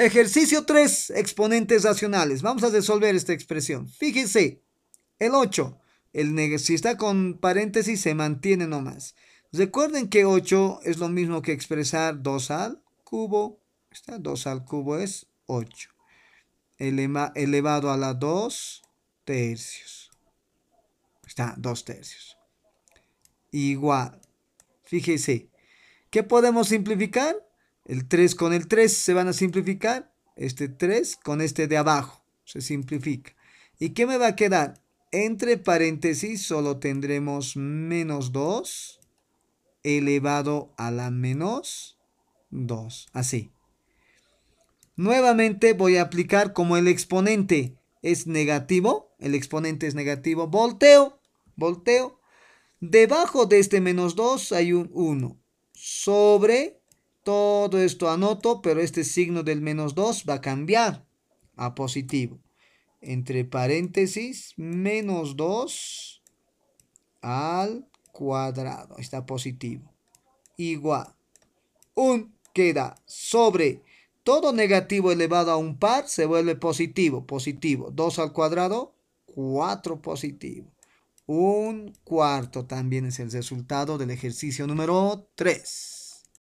Ejercicio 3, exponentes racionales. Vamos a resolver esta expresión. Fíjense, el 8, el, si está con paréntesis se mantiene nomás. Recuerden que 8 es lo mismo que expresar 2 al cubo. 2 al cubo es 8. elevado a la 2 tercios. Está 2 tercios. Igual. Fíjese. ¿Qué podemos simplificar? El 3 con el 3 se van a simplificar. Este 3 con este de abajo se simplifica. ¿Y qué me va a quedar? Entre paréntesis solo tendremos menos 2 elevado a la menos 2. Así. Nuevamente voy a aplicar como el exponente es negativo. El exponente es negativo. Volteo. Volteo. Debajo de este menos 2 hay un 1. Sobre todo esto anoto, pero este signo del menos 2 va a cambiar a positivo. Entre paréntesis, menos 2 al cuadrado. Está positivo. Igual. 1 queda sobre todo negativo elevado a un par se vuelve positivo. Positivo. 2 al cuadrado, 4 positivo. Un cuarto también es el resultado del ejercicio número 3.